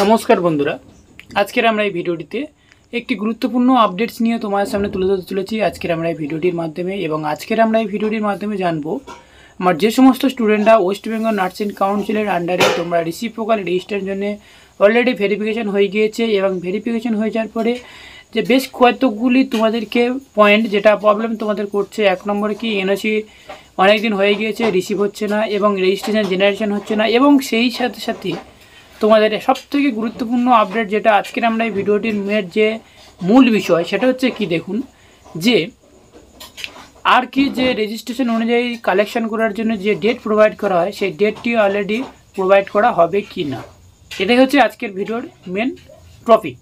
নমস্কার বন্ধুরা আজকের আমরা এই ভিডিওটিতে একটি গুরুত্বপূর্ণ আপডেটস নিয়ে তোমার সামনে তুলে ধরতে চলেছি আজকের আমরা এই ভিডিওটির মাধ্যমে এবং আজকের আমরা এই ভিডিওটির মাধ্যমে জানবো আমার যে সমস্ত স্টুডেন্টরা ওয়েস্ট বেঙ্গল নার্সিং কাউন্সিলের আন্ডারে তোমরা রিসিপ্রোকাল রেজিস্টার জন্য অলরেডি ভেরিফিকেশন হয়ে গিয়েছে এবং ভেরিফিকেশন হয়ে যাওয়ার পরে যে বেশ কয়েকগুলি তোমাদেরকে পয়েন্ট যেটা প্রবলেম তোমাদের করছে এক নম্বরে কি এনওসি অনেক দিন হয়ে গিয়েছে রিসিভ হচ্ছে না এবং রেজিস্ট্রেশন জেনারেশন হচ্ছে না এবং সেই সাথে সাথে তোমাদের সবথেকে গুরুত্বপূর্ণ আপডেট যেটা আজকের আমরা এই ভিডিওটির মেয়ের যে মূল বিষয় সেটা হচ্ছে কি দেখুন যে আর কি যে রেজিস্ট্রেশন অনুযায়ী কালেকশন করার জন্য যে ডেট প্রোভাইড করা হয় সেই ডেটটি অলরেডি প্রোভাইড করা হবে কি না এটাই হচ্ছে আজকের ভিডিওর মেন টপিক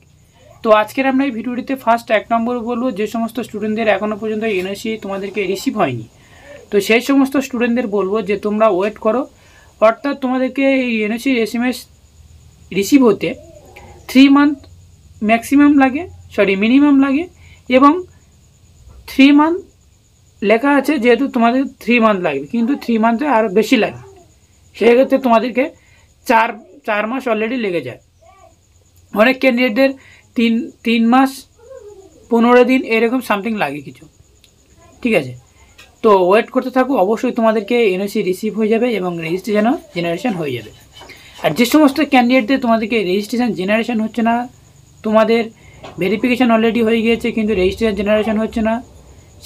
তো আজকের আমরা এই ভিডিওটিতে ফার্স্ট এক নম্বর বলবো যে সমস্ত স্টুডেন্টদের এখনও পর্যন্ত এনএসি তোমাদেরকে রিসিভ হয়নি তো সেই সমস্ত স্টুডেন্টদের বলবো যে তোমরা ওয়েট করো অর্থাৎ তোমাদেরকে এই এনওসি এস এম এস রিসিভ হতে থ্রি মান্থ ম্যাক্সিমাম লাগে সরি মিনিমাম লাগে এবং থ্রি মান্থ লেখা আছে যেহেতু তোমাদের থ্রি মান্থ লাগবে কিন্তু থ্রি মান্থে আরও বেশি লাগে সেক্ষেত্রে তোমাদেরকে চার চার মাস অলরেডি লেগে যায় অনেক ক্যান্ডিডেটদের তিন তিন মাস পনেরো দিন এরকম সামথিং লাগে কিছু ঠিক আছে তো ওয়েট করতে থাকো অবশ্যই তোমাদেরকে এনওসি রিসিভ হয়ে যাবে এবং রেজিস্ট্রেশনও জেনারেশন হয়ে যাবে আর যে সমস্ত ক্যান্ডিডেটদের তোমাদেরকে রেজিস্ট্রেশন জেনারেশন হচ্ছে না তোমাদের ভেরিফিকেশান অলরেডি হয়ে গিয়েছে কিন্তু রেজিস্ট্রেশন জেনারেশান হচ্ছে না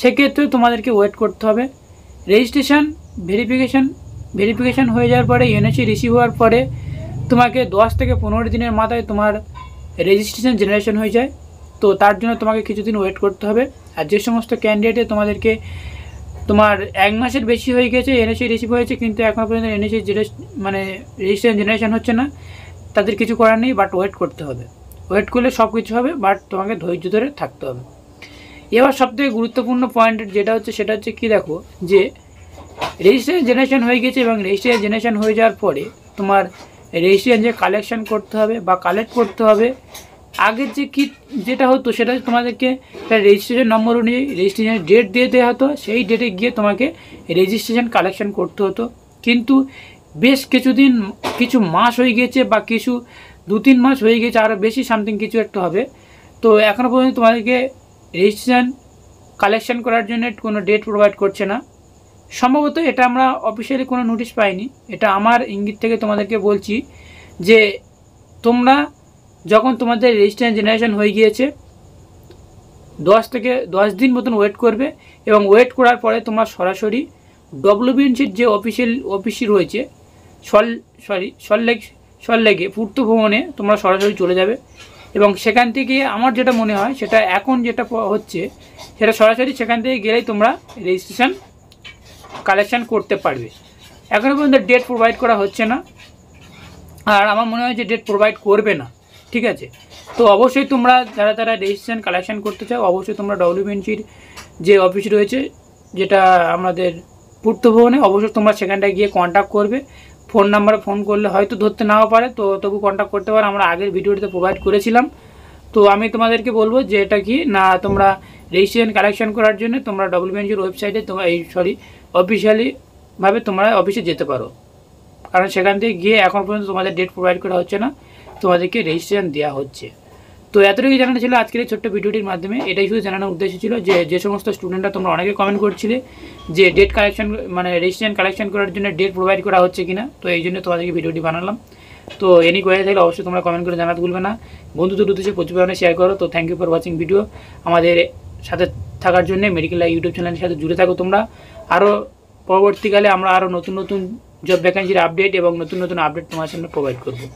সেক্ষেত্রেও তোমাদেরকে ওয়েট করতে হবে রেজিস্ট্রেশন ভেরিফিকেশান ভেরিফিকেশান হয়ে যাওয়ার পরে এনওসি রিসিভ হওয়ার পরে তোমাকে দশ থেকে পনেরো দিনের মাথায় তোমার রেজিস্ট্রেশন জেনারেশান হয়ে যায় তো তার জন্য তোমাকে কিছুদিন ওয়েট করতে হবে আর যে সমস্ত ক্যান্ডিডেটে তোমাদেরকে তোমার এক মাসের বেশি হয়ে গেছে এনএসি রিসিভ হয়েছে কিন্তু এখন পর্যন্ত এনএসি মানে রেজিস্ট্রেশন জেনারেশন হচ্ছে না তাদের কিছু করার নেই বাট ওয়েট করতে হবে ওয়েট করলে সব কিছু হবে বাট তোমাকে ধৈর্য ধরে থাকতে হবে এবার সবথেকে গুরুত্বপূর্ণ পয়েন্ট যেটা হচ্ছে সেটা হচ্ছে কি দেখো যে রেজিস্ট্রেশন জেনারেশন হয়ে গেছে এবং রেজিস্ট্রেশন জেনারেশন হয়ে যাওয়ার পরে তোমার রেজিস্ট্রেশন যে কালেকশান করতে হবে বা কালেক্ট করতে হবে আগের যে কি যেটা হতো সেটা তোমাদেরকে রেজিস্ট্রেশন নম্বর অনুযায়ী রেজিস্ট্রেশনের ডেট দিয়ে দেওয়া হতো সেই ডেটে গিয়ে তোমাকে রেজিস্ট্রেশন কালেকশন করতে হতো কিন্তু বেশ কিছুদিন কিছু মাস হয়ে গিয়েছে বা কিছু দু তিন মাস হয়ে গিয়েছে আরও বেশি সামথিং কিছু একটা হবে তো এখনও পর্যন্ত তোমাদেরকে রেজিস্ট্রেশন কালেকশন করার জন্য কোনো ডেট প্রোভাইড করছে না সম্ভবত এটা আমরা অফিসিয়ালি কোনো নোটিশ পাইনি এটা আমার ইঙ্গিত থেকে তোমাদেরকে বলছি যে তোমরা যখন তোমাদের রেজিস্ট্যান্স জেনারেশন হয়ে গিয়েছে দশ থেকে দশ দিন মতন ওয়েট করবে এবং ওয়েট করার পরে তোমার সরাসরি ডব্লিউবিএনসির যে অফিসিয়াল অফিসই রয়েছে সল সরি সল্লেক সল্লেকে পূর্ত ভ্রমণে তোমরা সরাসরি চলে যাবে এবং সেখান থেকে আমার যেটা মনে হয় সেটা এখন যেটা হচ্ছে সেটা সরাসরি সেখান থেকে গেলেই তোমরা রেজিস্ট্রেশন কালেকশান করতে পারবে এখনও পর্যন্ত ডেট প্রোভাইড করা হচ্ছে না আর আমার মনে হয় যে ডেট প্রোভাইড করবে না ঠিক আছে তো অবশ্যই তোমরা যারা যারা রেজিস্ট্রেশন কালেকশান করতে চাও অবশ্যই তোমরা ডব্লিউবিএনসির যে অফিস রয়েছে যেটা আমাদের পূর্ত ভবনে অবশ্যই তোমরা সেখানটায় গিয়ে কন্ট্যাক্ট করবে ফোন নাম্বারে ফোন করলে হয়তো ধরতে নাও পারে তো তবু কন্ট্যাক্ট করতে পারো আমরা আগের ভিডিওটিতে প্রোভাইড করেছিলাম তো আমি তোমাদেরকে বলবো যে এটা কি না তোমরা রেজিস্ট্রেশন কালেকশন করার জন্য তোমরা ডব্লিউবিএনজির ওয়েবসাইটে তোমরা এই সরি অফিসিয়ালিভাবে তোমরা অফিসে যেতে পারো কারণ সেখান থেকে গিয়ে এখন পর্যন্ত তোমাদের ডেট প্রোভাইড করা হচ্ছে না তোমাদেরকে রেজিস্ট্রেশন দেওয়া হচ্ছে তো এতটুকু জানানো ছিল আজকের এই ছোট্ট ভিডিওটির মাধ্যমে এটাই শুধু জানানোর উদ্দেশ্য ছিল যে যে সমস্ত স্টুডেন্টরা তোমরা অনেকে কমেন্ট করছিলে যে ডেট কালেকশন মানে রেজিস্ট্রেশন কালেকশন করার জন্য ডেট প্রোভাইড করা হচ্ছে কিনা তো এই জন্য তোমাদেরকে ভিডিওটি বানালাম তো এনি কোয়ারি থাকলে অবশ্যই তোমরা কমেন্ট করে জানাতে ভুলবে না বন্ধুদের উদ্দেশ্যে প্রচুর পরিমাণে শেয়ার করো তো thank you for watching video আমাদের সাথে থাকার জন্য মেডিকেল ইউটিউব চ্যানেলের সাথে জুড়ে থাকো তোমরা আরও পরবর্তীকালে আমরা আরও নতুন নতুন জব ভ্যাকেন্সির আপডেট এবং নতুন নতুন আপডেট তোমার সামনে প্রোভাইড করবো